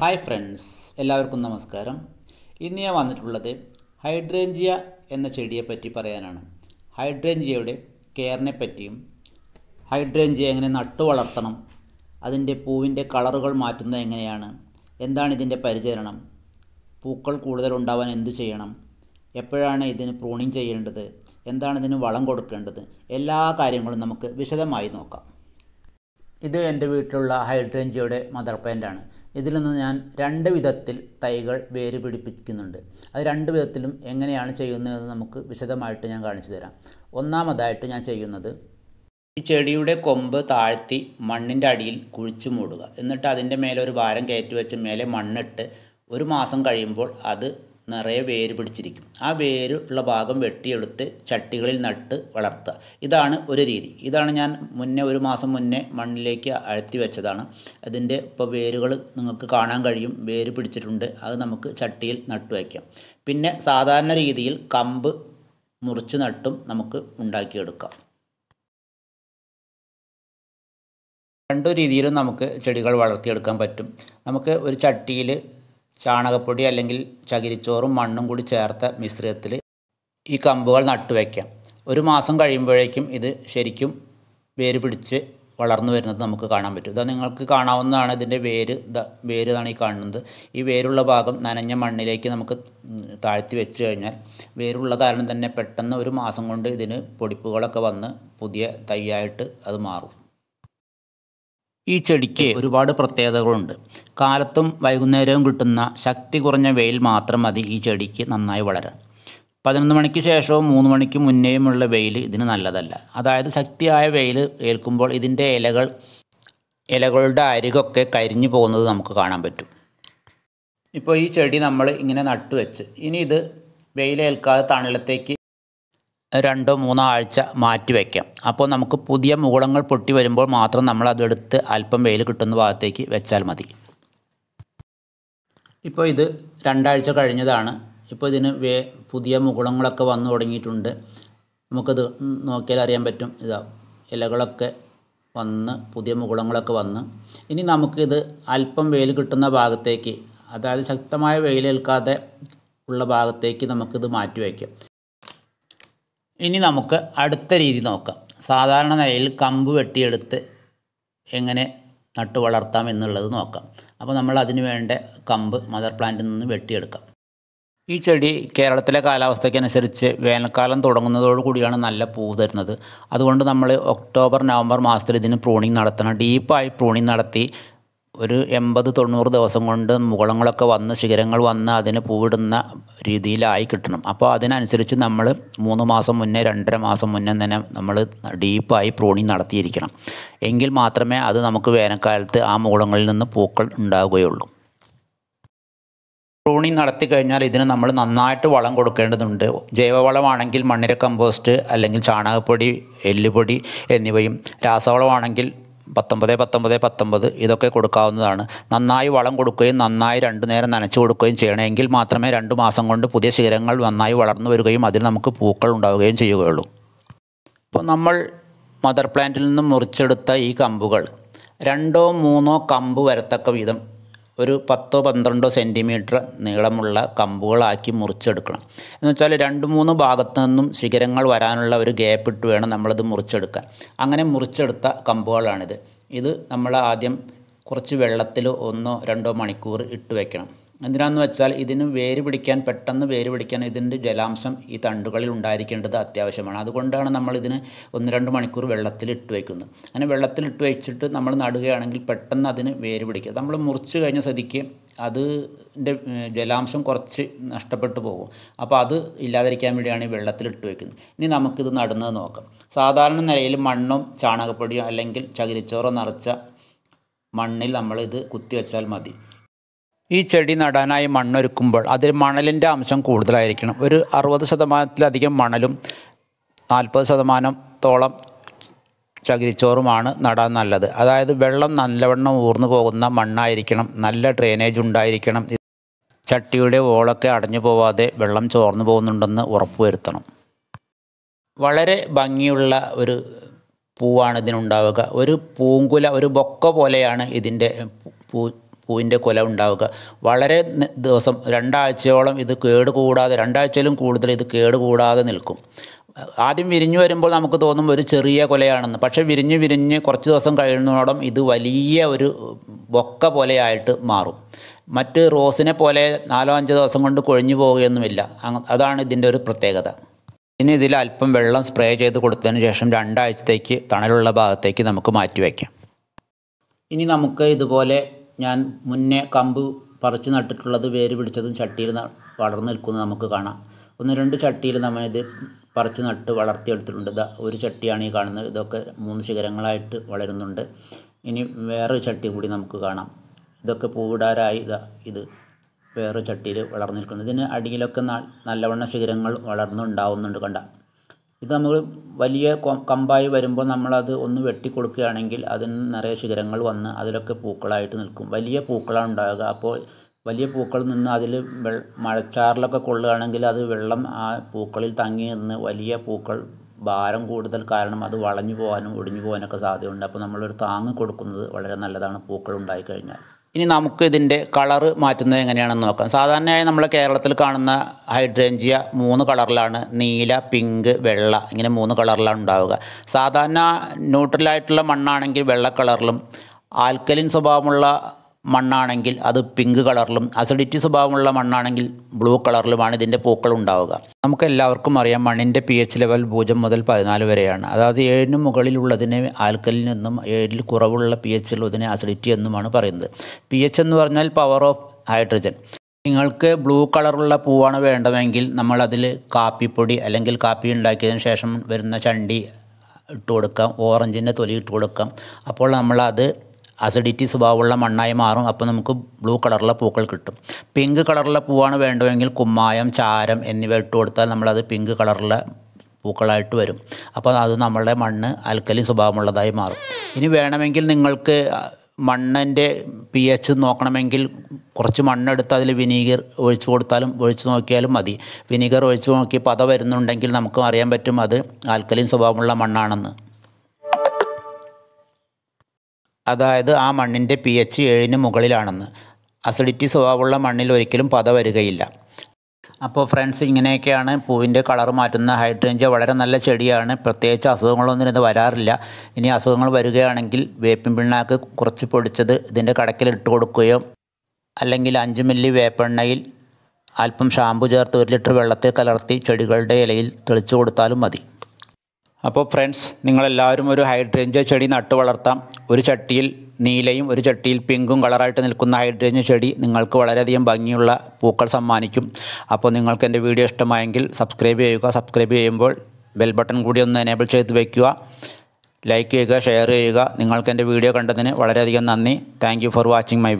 hi friends എല്ലാവർക്കും നമസ്കാരം ഇന്ന് ഞാൻ വന്നിട്ടുള്ളത് ഹൈഡ്രേഞ്ചിയ എന്ന ചെടിയെ പറ്റി പറയാനാണ് ഹൈഡ്രേഞ്ചിയയുടെ കെയറിനെ പറ്റിയും ഹൈഡ്രേഞ്ചിയ എങ്ങനെ നട്ടു വളർത്തണം അതിൻ്റെ പൂവിൻ്റെ കളറുകൾ മാറ്റുന്നത് എങ്ങനെയാണ് എന്താണ് ഇതിൻ്റെ പരിചരണം പൂക്കൾ കൂടുതൽ ഉണ്ടാവാൻ എന്ത് ചെയ്യണം എപ്പോഴാണ് ഇതിന് പ്രൂണിങ് ചെയ്യേണ്ടത് എന്താണ് ഇതിന് വളം കൊടുക്കേണ്ടത് എല്ലാ കാര്യങ്ങളും നമുക്ക് വിശദമായി നോക്കാം ഇത് എൻ്റെ വീട്ടിലുള്ള ഹൈഡ്രേഞ്ചിയുടെ മദർ പ്ലാന്റാണ് ഇതിൽ നിന്ന് ഞാൻ രണ്ട് വിധത്തിൽ തൈകൾ വേര് പിടിപ്പിക്കുന്നുണ്ട് അത് രണ്ട് വിധത്തിലും എങ്ങനെയാണ് ചെയ്യുന്നതെന്ന് നമുക്ക് വിശദമായിട്ട് ഞാൻ കാണിച്ചു തരാം ഒന്നാമതായിട്ട് ഞാൻ ചെയ്യുന്നത് ഈ ചെടിയുടെ കൊമ്പ് താഴ്ത്തി മണ്ണിൻ്റെ അടിയിൽ കുഴിച്ചു മൂടുക എന്നിട്ട് അതിൻ്റെ മേലെ ഒരു ഭാരം കയറ്റി വെച്ച് മേലെ മണ്ണിട്ട് ഒരു മാസം കഴിയുമ്പോൾ അത് നിറയെ വേര് പിടിച്ചിരിക്കും ആ വേര് ഉള്ള ഭാഗം വെട്ടിയെടുത്ത് ചട്ടികളിൽ നട്ട് വളർത്തുക ഇതാണ് ഒരു രീതി ഇതാണ് ഞാൻ മുന്നേ ഒരു മാസം മുന്നേ മണ്ണിലേക്ക് അഴുത്തി വെച്ചതാണ് അതിൻ്റെ ഇപ്പോൾ വേരുകൾ നിങ്ങൾക്ക് കാണാൻ കഴിയും വേര് പിടിച്ചിട്ടുണ്ട് അത് നമുക്ക് ചട്ടിയിൽ നട്ടു വയ്ക്കാം പിന്നെ സാധാരണ രീതിയിൽ കമ്പ് മുറിച്ച് നട്ടും നമുക്ക് ഉണ്ടാക്കിയെടുക്കാം രണ്ടു രീതിയിലും നമുക്ക് ചെടികൾ വളർത്തിയെടുക്കാൻ പറ്റും നമുക്ക് ഒരു ചട്ടിയിൽ ചാണകപ്പൊടി അല്ലെങ്കിൽ ചകിരിച്ചോറും മണ്ണും കൂടി ചേർത്ത മിശ്രിതത്തിൽ ഈ കമ്പുകൾ നട്ടുവയ്ക്കാം ഒരു മാസം കഴിയുമ്പോഴേക്കും ഇത് ശരിക്കും വേര് പിടിച്ച് വളർന്നു വരുന്നത് നമുക്ക് കാണാൻ പറ്റും ഇതാ നിങ്ങൾക്ക് കാണാവുന്നതാണ് ഇതിൻ്റെ വേര് വേര് ഇതാണ് ഈ കാണുന്നത് ഈ വേരുള്ള ഭാഗം നനഞ്ഞ മണ്ണിലേക്ക് നമുക്ക് താഴ്ത്തി വെച്ച് കഴിഞ്ഞാൽ വേരുള്ള കാരണം തന്നെ പെട്ടെന്ന് ഒരു മാസം കൊണ്ട് ഇതിന് പൊടിപ്പുകളൊക്കെ വന്ന് പുതിയ തൈയായിട്ട് അത് മാറും ഈ ചെടിക്ക് ഒരുപാട് പ്രത്യേകതകളുണ്ട് കാലത്തും വൈകുന്നേരവും കിട്ടുന്ന ശക്തി കുറഞ്ഞ വെയിൽ മാത്രം മതി ഈ ചെടിക്ക് നന്നായി വളരാൻ പതിനൊന്ന് മണിക്ക് ശേഷവും മൂന്ന് മണിക്ക് മുന്നേയുമുള്ള വെയിൽ ഇതിന് നല്ലതല്ല അതായത് ശക്തിയായ വെയിൽ ഏൽക്കുമ്പോൾ ഇതിൻ്റെ ഇലകൾ ഇലകളുടെ അരികൊക്കെ കരിഞ്ഞു പോകുന്നത് നമുക്ക് കാണാൻ പറ്റും ഇപ്പോൾ ഈ ചെടി നമ്മൾ ഇങ്ങനെ നട്ടുവെച്ച് ഇനി ഇത് വെയിലേൽക്കാതെ തണലത്തേക്ക് രണ്ടോ മൂന്നോ ആഴ്ച മാറ്റി വയ്ക്കാം അപ്പോൾ നമുക്ക് പുതിയ മുകുളങ്ങൾ പൊട്ടി വരുമ്പോൾ മാത്രം നമ്മൾ അതെടുത്ത് അല്പം വെയിൽ കിട്ടുന്ന ഭാഗത്തേക്ക് വെച്ചാൽ മതി ഇപ്പോൾ ഇത് രണ്ടാഴ്ച കഴിഞ്ഞതാണ് ഇപ്പോൾ ഇതിന് വേ പുതിയ മുകുളങ്ങളൊക്കെ വന്നു തുടങ്ങിയിട്ടുണ്ട് നമുക്കത് നോക്കിയാൽ അറിയാൻ പറ്റും ഇതാ ഇലകളൊക്കെ വന്ന് പുതിയ മുകുളങ്ങളൊക്കെ വന്ന് ഇനി നമുക്കിത് അല്പം വെയിൽ കിട്ടുന്ന ഭാഗത്തേക്ക് അതായത് ശക്തമായ വെയിലേൽക്കാതെ ഉള്ള ഭാഗത്തേക്ക് നമുക്കിത് മാറ്റി വയ്ക്കാം ഇനി നമുക്ക് അടുത്ത രീതി നോക്കാം സാധാരണ നിലയിൽ കമ്പ് വെട്ടിയെടുത്ത് എങ്ങനെ നട്ടു വളർത്താം എന്നുള്ളത് നോക്കാം അപ്പോൾ നമ്മൾ അതിന് വേണ്ട കമ്പ് മദർ പ്ലാന്റിൽ നിന്ന് വെട്ടിയെടുക്കാം ഈ ചെടി കേരളത്തിലെ കാലാവസ്ഥയ്ക്കനുസരിച്ച് വേനൽക്കാലം തുടങ്ങുന്നതോടു കൂടിയാണ് നല്ല പൂ തരുന്നത് അതുകൊണ്ട് നമ്മൾ ഒക്ടോബർ നവംബർ മാസത്തിൽ ഇതിന് പ്രൂണിങ് നടത്തണം ഡീപ്പായി പ്രൂണിങ് നടത്തി ഒരു എൺപത് തൊണ്ണൂറ് ദിവസം കൊണ്ട് മുകളങ്ങളൊക്കെ വന്ന് ശിഖരങ്ങൾ വന്ന് അതിന് പൂവിടുന്ന രീതിയിലായി കിട്ടണം അപ്പോൾ അതിനനുസരിച്ച് നമ്മൾ മൂന്ന് മാസം മുന്നേ രണ്ടര മാസം മുന്നേ തന്നെ നമ്മൾ ഡീപ്പായി പ്രൂണിങ് നടത്തിയിരിക്കണം എങ്കിൽ മാത്രമേ അത് നമുക്ക് വേനൽക്കാലത്ത് ആ മുകളങ്ങളിൽ നിന്ന് പൂക്കൾ ഉണ്ടാവുകയുള്ളൂ പ്രൂണിങ് നടത്തി കഴിഞ്ഞാൽ ഇതിന് നമ്മൾ നന്നായിട്ട് വളം കൊടുക്കേണ്ടതുണ്ട് ജൈവവളമാണെങ്കിൽ മണ്ണിര കമ്പോസ്റ്റ് അല്ലെങ്കിൽ ചാണകപ്പൊടി എല്ലുപൊടി എന്നിവയും രാസവളമാണെങ്കിൽ പത്തൊമ്പത് പത്തൊമ്പത് പത്തൊമ്പത് ഇതൊക്കെ കൊടുക്കാവുന്നതാണ് നന്നായി വളം കൊടുക്കുകയും നന്നായി രണ്ടു നേരം നനച്ചു കൊടുക്കുകയും ചെയ്യണമെങ്കിൽ മാത്രമേ രണ്ട് മാസം കൊണ്ട് പുതിയ ശിഖരങ്ങൾ നന്നായി വളർന്നു വരികയും അതിൽ നമുക്ക് പൂക്കൾ ഉണ്ടാവുകയും ചെയ്യുകയുള്ളൂ അപ്പോൾ നമ്മൾ മദർ പ്ലാന്റിൽ നിന്നും മുറിച്ചെടുത്ത ഈ കമ്പുകൾ രണ്ടോ മൂന്നോ കമ്പ് വരത്തക്ക വീതം ഒരു പത്തോ പന്ത്രണ്ടോ സെൻറ്റിമീറ്റർ നീളമുള്ള കമ്പുകളാക്കി മുറിച്ചെടുക്കണം എന്ന് വെച്ചാൽ രണ്ട് മൂന്ന് ഭാഗത്തു നിന്നും ശിഖരങ്ങൾ വരാനുള്ള ഒരു ഗ്യാപ്പ് ഇട്ട് വേണം നമ്മളത് മുറിച്ചെടുക്കാൻ അങ്ങനെ മുറിച്ചെടുത്ത കമ്പുകളാണിത് ഇത് നമ്മൾ ആദ്യം കുറച്ച് വെള്ളത്തിൽ ഒന്നോ രണ്ടോ മണിക്കൂർ ഇട്ട് വയ്ക്കണം എന്തിനാന്ന് വെച്ചാൽ ഇതിന് വേര് പിടിക്കാൻ പെട്ടെന്ന് വേര് പിടിക്കാൻ ഇതിൻ്റെ ജലാംശം ഈ തണ്ടുകളിൽ ഉണ്ടായിരിക്കേണ്ടത് അത്യാവശ്യമാണ് അതുകൊണ്ടാണ് നമ്മൾ ഇതിന് ഒന്ന് രണ്ട് മണിക്കൂർ വെള്ളത്തിൽ ഇട്ട് വയ്ക്കുന്നത് അങ്ങനെ വെള്ളത്തിൽ ഇട്ട് വെച്ചിട്ട് നമ്മൾ നടുകയാണെങ്കിൽ പെട്ടെന്ന് അതിന് വേര് പിടിക്കുക നമ്മൾ മുറിച്ച് കഴിഞ്ഞ സ്ഥിതിക്ക് അതിൻ്റെ ജലാംശം കുറച്ച് നഷ്ടപ്പെട്ടു പോകും അപ്പോൾ അത് ഇല്ലാതിരിക്കാൻ വേണ്ടിയാണ് ഈ വെള്ളത്തിലിട്ട് വയ്ക്കുന്നത് ഇനി നമുക്കിത് നടുന്നത് നോക്കാം സാധാരണ നിലയിൽ മണ്ണും ചാണകപ്പൊടിയോ അല്ലെങ്കിൽ ചകിരിച്ചോറോ നിറച്ച മണ്ണിൽ നമ്മൾ ഇത് കുത്തിവെച്ചാൽ മതി ഈ ചെടി നടാനായി മണ്ണൊരുക്കുമ്പോൾ അതിൽ മണലിൻ്റെ അംശം കൂടുതലായിരിക്കണം ഒരു അറുപത് ശതമാനത്തിലധികം മണലും നാൽപ്പത് ശതമാനത്തോളം ചകിരിച്ചോറുമാണ് നടാൻ നല്ലത് അതായത് വെള്ളം നല്ലവണ്ണം ഊർന്നു പോകുന്ന മണ്ണായിരിക്കണം നല്ല ഡ്രെയിനേജ് ഉണ്ടായിരിക്കണം ചട്ടിയുടെ ഓളൊക്കെ അടഞ്ഞു പോവാതെ വെള്ളം ചോർന്നു പോകുന്നുണ്ടെന്ന് ഉറപ്പുവരുത്തണം വളരെ ഭംഗിയുള്ള ഒരു പൂവാണ് ഇതിനുണ്ടാവുക ഒരു പൂങ്കുല ഒരു ബൊക്ക പോലെയാണ് ഇതിൻ്റെ പൂ പൂവിൻ്റെ കുല ഉണ്ടാവുക വളരെ ദിവസം രണ്ടാഴ്ചയോളം ഇത് കേട് കൂടാതെ രണ്ടാഴ്ചയിലും കൂടുതൽ ഇത് കേട് കൂടാതെ നിൽക്കും ആദ്യം വിരിഞ്ഞു വരുമ്പോൾ നമുക്ക് തോന്നും ഒരു ചെറിയ കൊലയാണെന്ന് പക്ഷേ വിരിഞ്ഞ് വിരിഞ്ഞ് കുറച്ച് ദിവസം കഴിയുന്നതോടം ഇത് വലിയ ഒരു ബൊക്ക പോലെയായിട്ട് മാറും മറ്റ് റോസിനെ പോലെ നാലോ അഞ്ചോ ദിവസം കൊണ്ട് കൊഴിഞ്ഞു പോവുകയൊന്നുമില്ല അതാണ് ഇതിൻ്റെ ഒരു പ്രത്യേകത ഇനി ഇതിൽ അല്പം വെള്ളം സ്പ്രേ ചെയ്ത് കൊടുത്തതിന് ശേഷം രണ്ടാഴ്ചത്തേക്ക് തണലുള്ള ഭാഗത്തേക്ക് നമുക്ക് മാറ്റി വയ്ക്കാം ഇനി നമുക്ക് ഇതുപോലെ ഞാൻ മുന്നേ കമ്പ് പറിച്ച് നട്ടിട്ടുള്ളത് വേര് പിടിച്ചതും ചട്ടിയിൽ വളർന്നു നിൽക്കുന്നത് നമുക്ക് കാണാം ഒന്ന് രണ്ട് ചട്ടിയിൽ നമ്മൾ ഇത് പറിച്ച് നട്ട് വളർത്തിയെടുത്തിട്ടുണ്ട് ഇതാ ഒരു ചട്ടിയാണ് ഈ കാണുന്നത് ഇതൊക്കെ മൂന്ന് ശിഖരങ്ങളായിട്ട് വളരുന്നുണ്ട് ഇനി വേറൊരു ചട്ടി കൂടി നമുക്ക് കാണാം ഇതൊക്കെ പൂവിടാരായി ഇതാ ഇത് വേറൊരു ചട്ടിയിൽ വളർന്നു നിൽക്കുന്നത് ഇതിന് അടിയിലൊക്കെ നല്ലവണ്ണം ശിഖരങ്ങൾ വളർന്നുണ്ടാവുന്നുണ്ട് കണ്ട ഇത് നമ്മൾ വലിയ കമ്പായി വരുമ്പോൾ നമ്മളത് ഒന്ന് വെട്ടി അതിന് നിറയെ ശിഖരങ്ങൾ വന്ന് അതിലൊക്കെ പൂക്കളായിട്ട് നിൽക്കും വലിയ പൂക്കളാണ് ഉണ്ടാകുക അപ്പോൾ വലിയ പൂക്കൾ നിന്ന് അതിൽ മഴച്ചാറിലൊക്കെ കൊള്ളുകയാണെങ്കിൽ അത് വെള്ളം ആ പൂക്കളിൽ തങ്ങി നിന്ന് വലിയ പൂക്കൾ ഭാരം കൂടുതൽ കാരണം അത് വളഞ്ഞു പോകാനും ഒടിഞ്ഞു പോകാനൊക്കെ സാധ്യതയുണ്ട് അപ്പോൾ നമ്മളൊരു താങ്ങ് കൊടുക്കുന്നത് വളരെ നല്ലതാണ് പൂക്കൾ ഉണ്ടായിക്കഴിഞ്ഞാൽ ഇനി നമുക്ക് ഇതിൻ്റെ കളറ് മാറ്റുന്നത് എങ്ങനെയാണെന്ന് നോക്കാം സാധാരണയായി നമ്മൾ കേരളത്തിൽ കാണുന്ന ഹൈഡ്രേഞ്ചിയ മൂന്ന് കളറിലാണ് നീല പിങ്ക് വെള്ള ഇങ്ങനെ മൂന്ന് കളറിലാണ് ഉണ്ടാവുക സാധാരണ ന്യൂട്രലായിട്ടുള്ള മണ്ണാണെങ്കിൽ വെള്ള കളറിലും ആൽക്കലിൻ സ്വഭാവമുള്ള മണ്ണാണെങ്കിൽ അത് പിങ്ക് കളറിലും അസിഡിറ്റി സ്വഭാവമുള്ള മണ്ണാണെങ്കിൽ ബ്ലൂ കളറിലുമാണ് ഇതിൻ്റെ പൂക്കൾ ഉണ്ടാവുക നമുക്ക് എല്ലാവർക്കും അറിയാം മണ്ണിൻ്റെ പി എച്ച് ലെവൽ പൂജ്യം മുതൽ പതിനാല് വരെയാണ് അതായത് ഏഴിന് മുകളിലുള്ളതിനെ ആൽക്കലിൽ എന്നും ഏഴിൽ കുറവുള്ള പി എച്ച് ഉള്ളതിനെ അസിഡിറ്റി എന്നുമാണ് പറയുന്നത് പി എച്ച് എന്ന് പറഞ്ഞാൽ പവർ ഓഫ് ഹൈഡ്രജൻ നിങ്ങൾക്ക് ബ്ലൂ കളറുള്ള പൂവാണ് വേണ്ടതെങ്കിൽ നമ്മളതിൽ കാപ്പിപ്പൊടി അല്ലെങ്കിൽ കാപ്പി ഉണ്ടാക്കിയതിന് ശേഷം വരുന്ന ചണ്ടി ഇട്ട് കൊടുക്കാം ഓറഞ്ചിൻ്റെ തൊലി ഇട്ട് കൊടുക്കാം അപ്പോൾ നമ്മളത് അസിഡിറ്റി സ്വഭാവമുള്ള മണ്ണായി മാറും അപ്പോൾ നമുക്ക് ബ്ലൂ കളറുള്ള പൂക്കൾ കിട്ടും പിങ്ക് കളറുള്ള പൂവാണ് വേണ്ടതെങ്കിൽ കുമ്മായം ചാരം എന്നിവ ഇട്ട് കൊടുത്താൽ നമ്മളത് പിങ്ക് കളറുള്ള പൂക്കളായിട്ട് വരും അപ്പോൾ അത് നമ്മളുടെ മണ്ണ് അൽക്കലി സ്വഭാവമുള്ളതായി മാറും ഇനി വേണമെങ്കിൽ നിങ്ങൾക്ക് മണ്ണിൻ്റെ പി എച്ച് നോക്കണമെങ്കിൽ കുറച്ച് മണ്ണെടുത്ത് അതിൽ വിനീഗർ ഒഴിച്ചു കൊടുത്താലും ഒഴിച്ചു നോക്കിയാലും മതി വിനീഗർ ഒഴിച്ചു നോക്കി പത വരുന്നുണ്ടെങ്കിൽ നമുക്ക് അറിയാൻ പറ്റും അത് ആൽക്കലിൻ സ്വഭാവമുള്ള മണ്ണാണെന്ന് അതായത് ആ മണ്ണിൻ്റെ പി എച്ച് ഏഴിന് മുകളിലാണെന്ന് അസിഡിറ്റി സ്വഭാവമുള്ള മണ്ണിൽ ഒരിക്കലും പത വരികയില്ല അപ്പോൾ ഫ്രണ്ട്സ് ഇങ്ങനെയൊക്കെയാണ് പൂവിൻ്റെ കളർ മാറ്റുന്ന ഹൈഡ്രഞ്ച വളരെ നല്ല ചെടിയാണ് പ്രത്യേകിച്ച് അസുഖങ്ങളൊന്നും ഇത് വരാറില്ല ഇനി അസുഖങ്ങൾ വരികയാണെങ്കിൽ വേപ്പിൻ പിണ്ണാക്ക് കുറച്ച് പൊടിച്ചത് ഇതിൻ്റെ കടക്കിൽ ഇട്ട് കൊടുക്കുകയോ അല്ലെങ്കിൽ അഞ്ച് മില്ലി വേപ്പെണ്ണയിൽ അല്പം ഷാമ്പു ചേർത്ത് ഒരു ലിറ്റർ വെള്ളത്തിൽ കലർത്തി ചെടികളുടെ ഇലയിൽ തെളിച്ചു കൊടുത്താലും മതി അപ്പോൾ ഫ്രണ്ട്സ് നിങ്ങളെല്ലാവരും ഒരു ഹൈഡ്രേഞ്ച ചെടി നട്ടു വളർത്താം ഒരു ചട്ടിയിൽ നീലയും ഒരു ചട്ടിയിൽ പിങ്കും കളറായിട്ട് നിൽക്കുന്ന ഹൈഡ്രേഞ്ച ചെടി നിങ്ങൾക്ക് വളരെയധികം ഭംഗിയുള്ള പൂക്കൾ സമ്മാനിക്കും അപ്പോൾ നിങ്ങൾക്ക് എൻ്റെ വീഡിയോ ഇഷ്ടമായെങ്കിൽ സബ്സ്ക്രൈബ് ചെയ്യുക സബ്സ്ക്രൈബ് ചെയ്യുമ്പോൾ ബെൽ ബട്ടൺ കൂടി ഒന്ന് എനേബിൾ ചെയ്ത് വയ്ക്കുക ലൈക്ക് ചെയ്യുക ഷെയർ ചെയ്യുക നിങ്ങൾക്ക് എൻ്റെ വീഡിയോ കണ്ടതിന് വളരെയധികം നന്ദി താങ്ക് ഫോർ വാച്ചിങ് മൈ